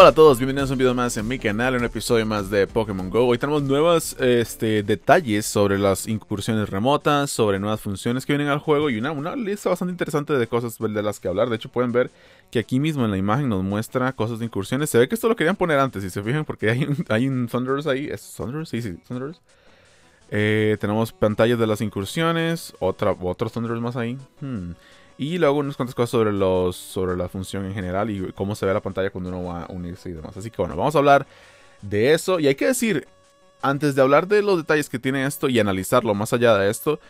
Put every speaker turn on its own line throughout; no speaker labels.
Hola a todos, bienvenidos a un video más en mi canal, un episodio más de Pokémon GO. Hoy tenemos nuevos este, detalles sobre las incursiones remotas, sobre nuevas funciones que vienen al juego y una, una, lista bastante interesante de cosas de las que hablar. De hecho pueden ver que aquí mismo en la imagen nos muestra cosas de incursiones. Se ve que esto lo querían poner antes, si se fijan, porque hay un, hay un Thunderous ahí. ¿Es Thunderous? Sí, sí, Thunderous. Eh, tenemos pantallas de las incursiones, otra, otros Thunderous más ahí. Hmm. Y luego unas cuantas cosas sobre, los, sobre la función en general y cómo se ve la pantalla cuando uno va a unirse y demás. Así que bueno, vamos a hablar de eso. Y hay que decir, antes de hablar de los detalles que tiene esto y analizarlo más allá de esto,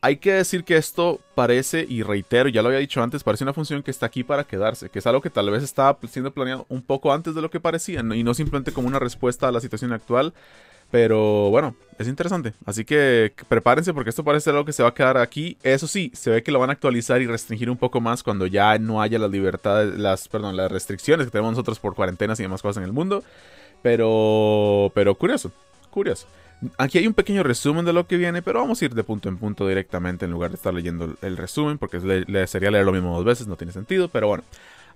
hay que decir que esto parece, y reitero, ya lo había dicho antes, parece una función que está aquí para quedarse, que es algo que tal vez estaba siendo planeado un poco antes de lo que parecía, y no simplemente como una respuesta a la situación actual, pero bueno, es interesante. Así que prepárense porque esto parece algo que se va a quedar aquí. Eso sí, se ve que lo van a actualizar y restringir un poco más cuando ya no haya las libertades, las, perdón, las restricciones que tenemos nosotros por cuarentenas y demás cosas en el mundo. Pero, pero curioso, curioso. Aquí hay un pequeño resumen de lo que viene, pero vamos a ir de punto en punto directamente en lugar de estar leyendo el resumen, porque le, sería leer lo mismo dos veces, no tiene sentido, pero bueno.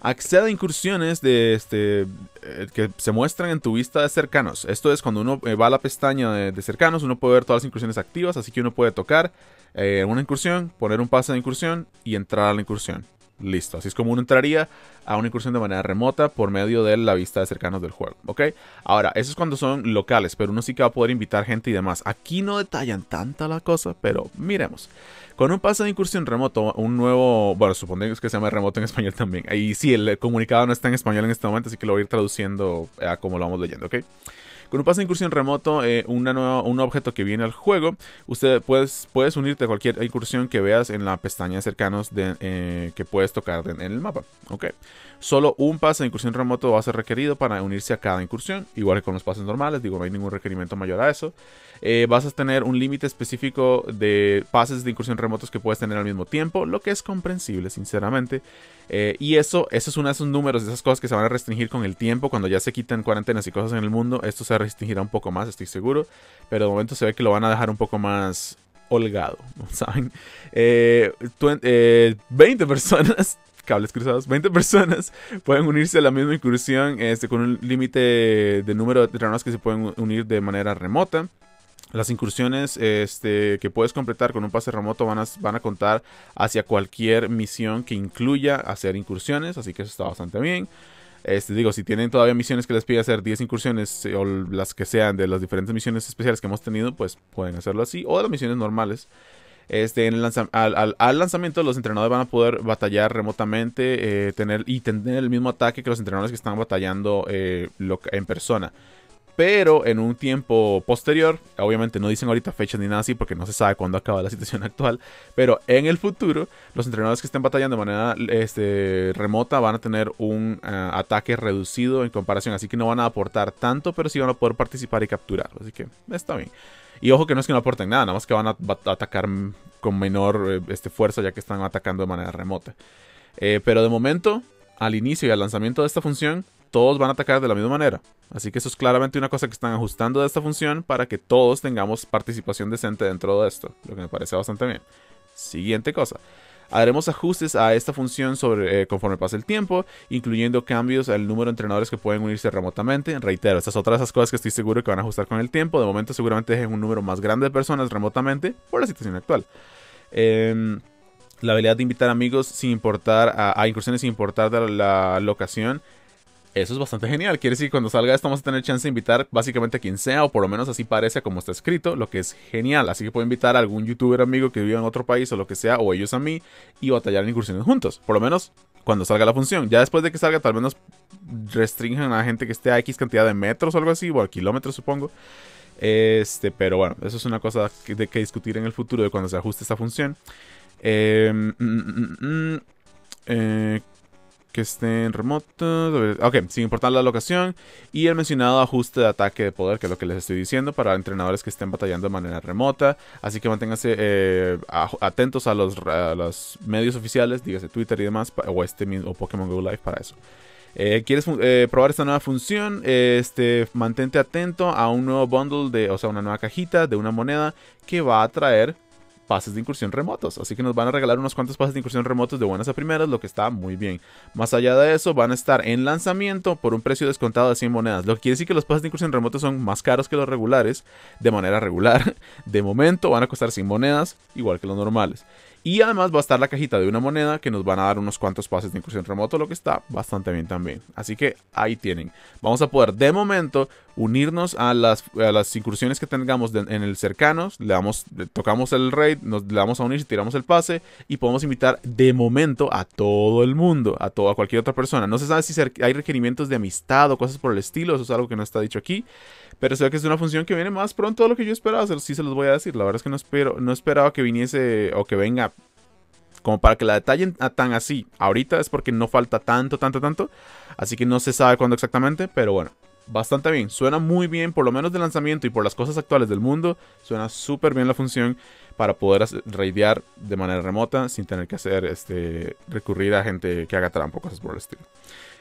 Acceda a incursiones de este, eh, que se muestran en tu vista de cercanos. Esto es cuando uno eh, va a la pestaña de, cercanos, uno puede ver todas las incursiones activas, así que uno puede tocar eh, una incursión, poner un pase de incursión y entrar a la incursión. Listo, así es como uno entraría a una incursión de manera remota por medio de la vista de cercanos del juego, ¿ok? Ahora, eso es cuando son locales, pero uno sí que va a poder invitar gente y demás. Aquí no detallan tanta la cosa, pero miremos. Con un paso de incursión remoto, un nuevo, bueno, supongo que se llama remoto en español también. Y sí, el comunicado no está en español en este momento, así que lo voy a ir traduciendo a como lo vamos leyendo, ¿ok? Con un pase de incursión remoto, eh, un objeto que viene al juego, usted puedes, unirte a cualquier incursión que veas en la pestaña cercanos de, eh, que puedes tocar en, el mapa. Solo un pase de incursión remoto va a ser requerido para unirse a cada incursión, igual que con los pases normales, digo, no hay ningún requerimiento mayor a eso. Eh, vas a tener un límite específico de pases de incursión remotos que puedes tener al mismo tiempo, lo que es comprensible, sinceramente. y eso, eso es uno de esos números, de esas cosas que se van a restringir con el tiempo, cuando ya se quiten cuarentenas y cosas en el mundo, esto se restringirá un poco más, estoy seguro. Pero de momento se ve que lo van a dejar un poco más holgado, ¿saben? 20 eh, eh, personas, cables cruzados, 20 personas pueden unirse a la misma incursión este, con un límite de número de terrenos que se pueden unir de manera remota. Las incursiones este, que puedes completar con un pase remoto van van a contar hacia cualquier misión que incluya hacer incursiones, así que eso está bastante bien. Este, digo, si tienen todavía misiones que les pide hacer 10 incursiones o las que sean de las diferentes misiones especiales que hemos tenido, pues pueden hacerlo así. O de las misiones normales. Este, al, lanzamiento los entrenadores van a poder batallar remotamente eh, tener, y tener el mismo ataque que los entrenadores que están batallando eh, en persona. Pero en un tiempo posterior, obviamente no dicen ahorita fechas ni nada así porque no se sabe cuándo acaba la situación actual, pero en el futuro los entrenadores que estén batallando de manera este, remota van a tener un eh, ataque reducido en comparación, así que no van a aportar tanto, pero sí van a poder participar y capturar, así que está bien. Y ojo que no es que no aporten nada, nada más que van a atacar con menor eh, este, fuerza ya que están atacando de manera remota. Eh, pero de momento, al inicio y al lanzamiento de esta función, todos van a atacar de la misma manera. Así que eso es claramente una cosa que están ajustando de esta función para que todos tengamos participación decente dentro de esto, lo que me parece bastante bien. Siguiente cosa. Haremos ajustes a esta función sobre, eh, conforme pase el tiempo, incluyendo cambios al número de entrenadores que pueden unirse remotamente. Reitero, estas son otras esas cosas que estoy seguro que van a ajustar con el tiempo. De momento seguramente dejen un número más grande de personas remotamente por la situación actual. Em, la habilidad de invitar amigos sin importar a, incursiones sin importar la locación eso es bastante genial. Quiere decir que cuando salga esto vamos a tener chance de invitar básicamente a quien sea, o por lo menos así parece como está escrito, lo que es genial. Así que puedo invitar a algún youtuber amigo que viva en otro país o lo que sea, o ellos a mí, y batallar en incursiones juntos. Por lo menos cuando salga la función. Ya después de que salga, tal vez nos a la gente que esté a X cantidad de metros o algo así, o a kilómetros supongo. Este, pero bueno, eso es una cosa de que discutir en el futuro de cuando se ajuste esta función. Em, mm, mm, mm, eh, eh, que estén remotos. Ok, sin importar la locación. Y el mencionado ajuste de ataque de poder, que es lo que les estoy diciendo, para entrenadores que estén batallando de manera remota. Así que manténganse eh, atentos a los, medios oficiales, dígase Twitter y demás, o, este, mismo Pokémon Go Live para eso. Eh, ¿Quieres eh, probar esta nueva función? este, mantente atento a un nuevo bundle, de, o sea, una nueva cajita de una moneda que va a traer pases de incursión remotos. Así que nos van a regalar unos cuantos pases de incursión remotos de buenas a primeras, lo que está muy bien. Más allá de eso, van a estar en lanzamiento por un precio descontado de 100 monedas. Lo que quiere decir que los pases de incursión remotos son más caros que los regulares, de manera regular. De momento van a costar 100 monedas, igual que los normales. Y además va a estar la cajita de una moneda que nos van a dar unos cuantos pases de incursión remoto, lo que está bastante bien también. Así que ahí tienen. Vamos a poder de momento unirnos a las, las incursiones que tengamos en el cercano Le damos, tocamos el raid, nos le damos a unir, y tiramos el pase y podemos invitar de momento a todo el mundo, a, todo, cualquier otra persona. No se sabe si hay requerimientos de amistad o cosas por el estilo, eso es algo que no está dicho aquí. Pero se ve que es una función que viene más pronto de lo que yo esperaba, sí se los voy a decir. La verdad es que no, espero, no esperaba que viniese o que venga como para que la detallen tan así. Ahorita es porque no falta tanto, tanto, tanto. Así que no se sabe cuándo exactamente, pero bueno. Bastante bien, suena muy bien, por lo menos de lanzamiento y por las cosas actuales del mundo, suena súper bien la función para poder raidear de manera remota sin tener que hacer este recurrir a gente que haga trampa cosas por el estilo.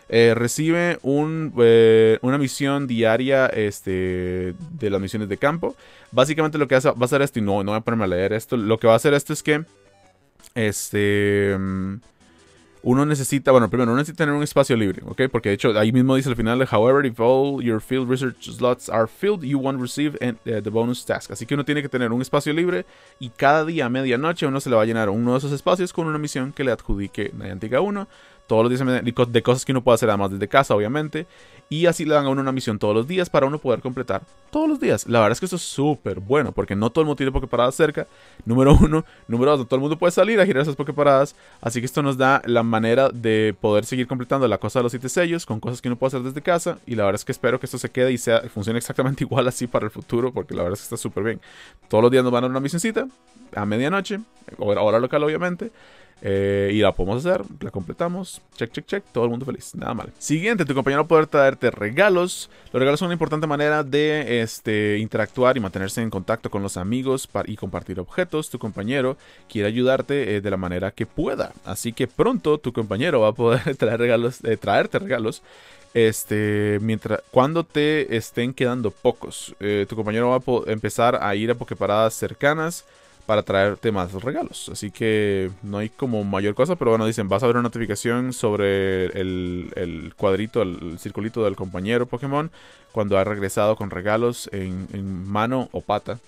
Eh, recibe un, eh, una misión diaria este, de las misiones de campo. Básicamente lo que hace, va a hacer esto, y no, no voy a ponerme a leer esto, lo que va a hacer esto es que este. Uno necesita, bueno, primero, uno necesita tener un espacio libre, ¿ok? Porque de hecho, ahí mismo dice al final, however, if all your field research slots are filled, you won't receive eh, the bonus task. Así que uno tiene que tener un espacio libre y cada día a medianoche uno se le va a llenar uno de esos espacios con una misión que le adjudique Niantic a uno. Todos los días de cosas que uno puede hacer además desde casa, obviamente. Y así le dan a uno una misión todos los días para uno poder completar todos los días. La verdad es que esto es súper bueno porque no todo el mundo tiene Poképaradas cerca. Número uno. Número dos, todo el mundo puede salir a girar esas paradas, Así que esto nos da la manera de poder seguir completando la cosa de los siete sellos con cosas que uno puede hacer desde casa. Y la verdad es que espero que esto se quede y sea, funcione exactamente igual así para el futuro porque la verdad es que está súper bien. Todos los días nos van a dar una misioncita a medianoche, hora local obviamente eh, y la podemos hacer, la completamos, check, check, check, todo el mundo feliz, nada mal. Siguiente, tu compañero va a poder traerte regalos. Los regalos son una importante manera de este, interactuar y mantenerse en contacto con los amigos y compartir objetos. Tu compañero quiere ayudarte eh, de la manera que pueda, así que pronto tu compañero va a poder traer regalos, eh, traerte regalos este, mientras, cuando te estén quedando pocos. tu compañero va a empezar a ir a paradas cercanas para traerte más regalos. Así que no hay como mayor cosa, pero bueno, dicen, vas a ver una notificación sobre el, cuadrito, el, circulito del compañero Pokémon cuando ha regresado con regalos en, mano o pata.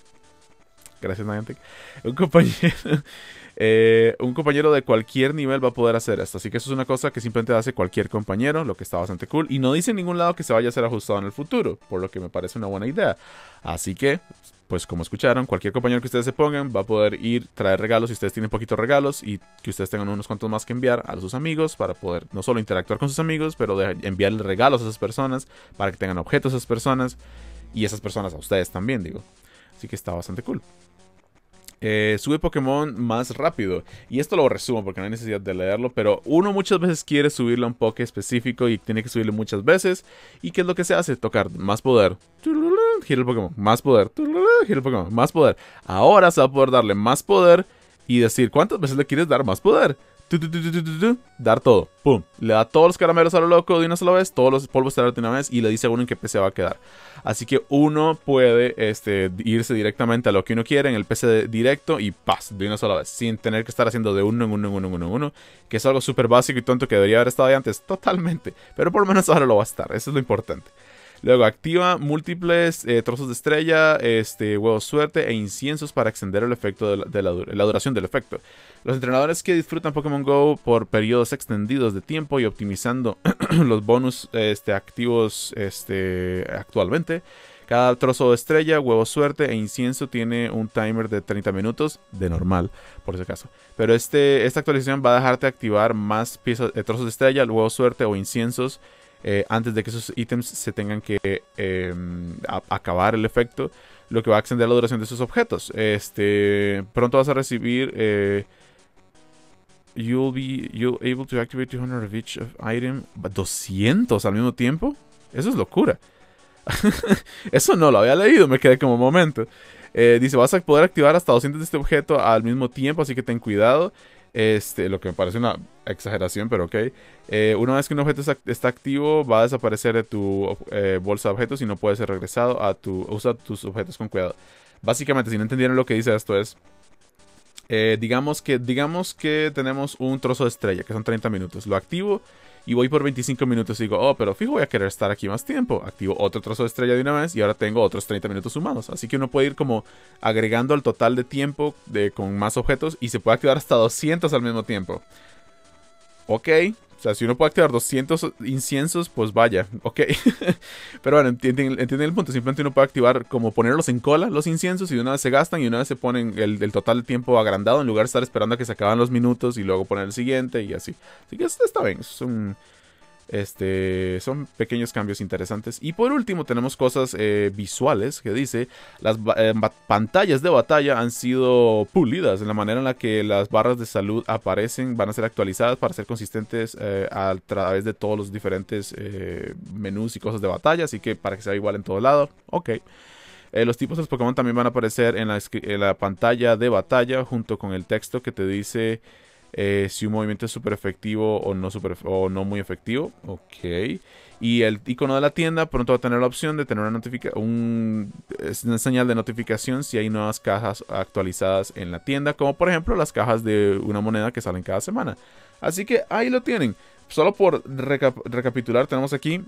Gracias, Niantic. Un compañero eh, un compañero de cualquier nivel va a poder hacer esto. Así que eso es una cosa que simplemente hace cualquier compañero, lo que está bastante cool. Y no dice en ningún lado que se vaya a ser ajustado en el futuro, por lo que me parece una buena idea. Así que, pues como escucharon, cualquier compañero que ustedes se pongan va a poder ir, traer regalos si ustedes tienen poquitos regalos y que ustedes tengan unos cuantos más que enviar a sus amigos para poder no solo interactuar con sus amigos, pero enviar regalos a esas personas, para que tengan objetos a esas personas y esas personas a ustedes también, digo. Así que está bastante cool. Eh, sube Pokémon más rápido. Y esto lo resumo porque no hay necesidad de leerlo, pero uno muchas veces quiere subirle a un Poké específico y tiene que subirle muchas veces. ¿Y qué es lo que se hace? Tocar más poder. Gira el Pokémon, más poder. Gira el Pokémon, más poder. Ahora se va a poder darle más poder y decir cuántas veces le quieres dar más poder dar todo. Pum. Le da todos los caramelos a lo loco de una sola vez, todos los polvos de una vez y le dice a uno en qué PC va a quedar. Así que uno puede este, irse directamente a lo que uno quiere en el PC directo y paz, de una sola vez, sin tener que estar haciendo de uno en uno en uno en uno en uno, que es algo súper básico y tonto que debería haber estado ahí antes, totalmente. Pero por lo menos ahora lo va a estar, eso es lo importante. Luego activa múltiples eh, trozos de estrella, este, huevos suerte e inciensos para extender el efecto de la, duración del efecto. Los entrenadores que disfrutan Pokémon Go por periodos extendidos de tiempo y optimizando los bonus este, activos este, actualmente. Cada trozo de estrella, huevo suerte e incienso tiene un timer de 30 minutos, de normal, por si acaso. Pero este, esta actualización va a dejarte activar más piezas, eh, trozos de estrella, huevo suerte o inciensos eh, antes de que esos ítems se tengan que em, acabar el efecto, lo que va a extender la duración de esos objetos. Este, pronto vas a recibir... Eh, you'll be able to activate 200 of each item. 200 al mismo tiempo. Eso es locura. Eso no lo había leído, me quedé como un momento. Eh, dice, vas a poder activar hasta 200 de este objeto al mismo tiempo, así que ten cuidado. Este, lo que me parece una exageración, pero ok. Eh, una vez que un objeto está, activo, va a desaparecer de tu eh, bolsa de objetos y no puede ser regresado a tu. Usa tus objetos con cuidado. Básicamente, si no entendieron lo que dice esto es. Eh, digamos, que, digamos que tenemos un trozo de estrella, que son 30 minutos. Lo activo y voy por 25 minutos y digo, oh, pero fijo, voy a querer estar aquí más tiempo. Activo otro trozo de estrella de una vez y ahora tengo otros 30 minutos sumados. Así que uno puede ir como agregando al total de tiempo de, con más objetos y se puede activar hasta 200 al mismo tiempo ok. O sea, si uno puede activar 200 inciensos, pues vaya, ok. Pero bueno, entienden, el punto. Simplemente uno puede activar, como ponerlos en cola, los inciensos, y una vez se gastan y una vez se ponen el, total total tiempo agrandado en lugar de estar esperando a que se acaban los minutos y luego poner el siguiente y así. Así que está bien, es un, este, son pequeños cambios interesantes. Y por último tenemos cosas eh, visuales que dice, las eh, pantallas de batalla han sido pulidas en la manera en la que las barras de salud aparecen, van a ser actualizadas para ser consistentes eh, a través de todos los diferentes menús y cosas de batalla, así que para que sea igual en todo lado. Ok. los tipos de los Pokémon también van a aparecer en la, pantalla de batalla junto con el texto que te dice eh, si un movimiento es súper efectivo o no, super, o no muy efectivo. Ok. Y el icono de la tienda pronto va a tener la opción de tener una, notifica un, una señal de notificación si hay nuevas cajas actualizadas en la tienda, como por ejemplo las cajas de una moneda que salen cada semana. Así que ahí lo tienen. Solo por recapitular, tenemos aquí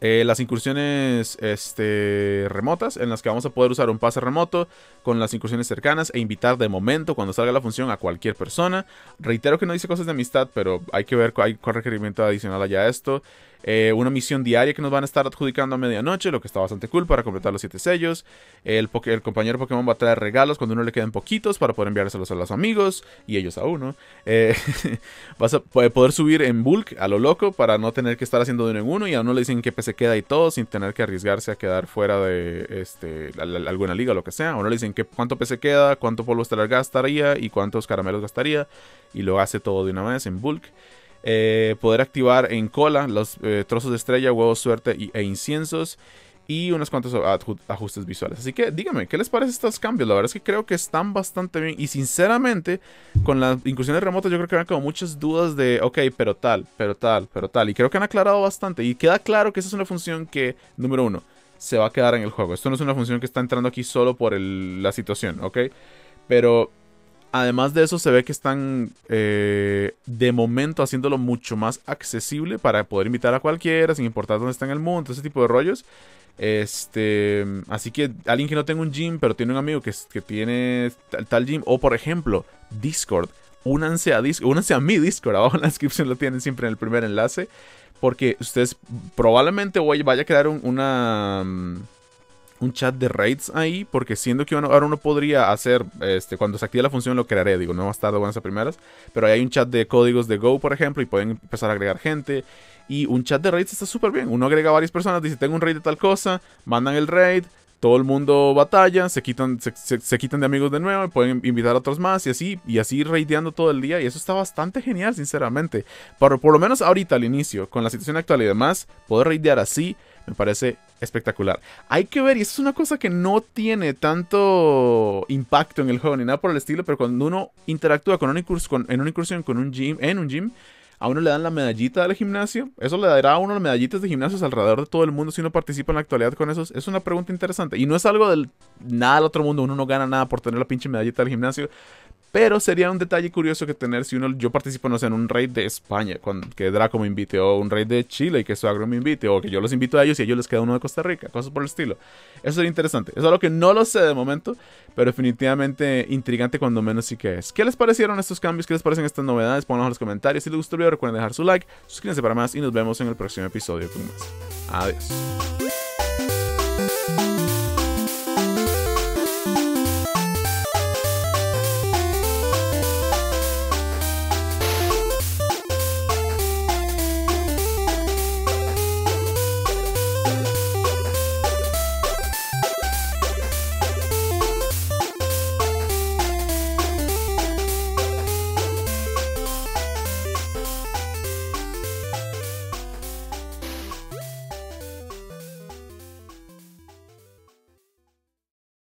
eh, las incursiones este, remotas, en las que vamos a poder usar un pase remoto con las incursiones cercanas e invitar de momento, cuando salga la función, a cualquier persona. Reitero que no dice cosas de amistad, pero hay que ver cuál requerimiento adicional haya esto. Eh, una misión diaria que nos van a estar adjudicando a medianoche, lo que está bastante cool para completar los siete sellos. El, compañero Pokémon va a traer regalos cuando uno le queden poquitos para poder enviárselos a los amigos y ellos a uno. Eh, vas a eh, poder subir en bulk a lo loco para no tener que estar haciendo de uno en uno y a uno le dicen que se queda y todo sin tener que arriesgarse a quedar fuera de este, alguna liga o lo que sea. A uno le dicen cuánto PC queda, cuánto polvo estelar gastaría y cuántos caramelos gastaría y lo hace todo de una vez en bulk. Eh, poder activar en cola los eh, trozos de estrella, huevos, suerte e inciensos y unos cuantos ajustes visuales. Así que díganme, ¿qué les parece estos cambios? La verdad es que creo que están bastante bien. Y sinceramente, con las inclusiones remotas, yo creo que han como muchas dudas de, ok, pero tal, pero tal, pero tal. Y creo que han aclarado bastante. Y queda claro que esa es una función que, número uno, se va a quedar en el juego. Esto no es una función que está entrando aquí solo por la situación, ¿ok? Pero Además de eso, se ve que están eh, de momento haciéndolo mucho más accesible para poder invitar a cualquiera, sin importar dónde está en el mundo, ese tipo de rollos. Este, así que alguien que no tenga un gym, pero tiene un amigo que, tiene tal, gym, o por ejemplo, Discord, únanse a, Discord, únanse a mi Discord, abajo en la descripción lo tienen siempre en el primer enlace, porque ustedes probablemente vaya a crear una mm, un chat de raids ahí, porque siendo que ahora uno podría hacer, este, cuando se active la función lo crearé, digo, no ha estado buenas a primeras, pero ahí hay un chat de códigos de Go, por ejemplo, y pueden empezar a agregar gente. Y un chat de raids está súper bien. Uno agrega a varias personas, dice, tengo un raid de tal cosa, mandan el raid, todo el mundo batalla, se quitan, se, quitan de amigos de nuevo, pueden invitar a otros más y así, y así reideando todo el día. Y eso está bastante genial, sinceramente. Pero por lo menos ahorita al inicio, con la situación actual y demás, poder raidear así me parece espectacular. Hay que ver, y eso es una cosa que no tiene tanto impacto en el juego ni nada por el estilo, pero cuando uno interactúa con en una incursión con un gym, en un gym, a uno le dan la medallita del gimnasio. ¿Eso le dará a uno las medallitas de gimnasio alrededor de todo el mundo si uno participa en la actualidad con esos? Es una pregunta interesante. Y no es algo del nada del otro mundo. Uno no gana nada por tener la pinche medallita del gimnasio. Pero sería un detalle curioso que tener si uno, yo participo, no sé, en un raid de España, que Draco me invite, o un raid de Chile y que Suagro me invite, o que yo los invito a ellos y a ellos les queda uno de Costa Rica, cosas por el estilo. Eso sería interesante. es algo que no lo sé de momento, pero definitivamente intrigante cuando menos sí que es. ¿Qué les parecieron estos cambios? ¿Qué les parecen estas novedades? Pónganlo en los comentarios. Si les gustó el video, recuerden dejar su like, suscríbanse para más y nos vemos en el próximo episodio Adiós.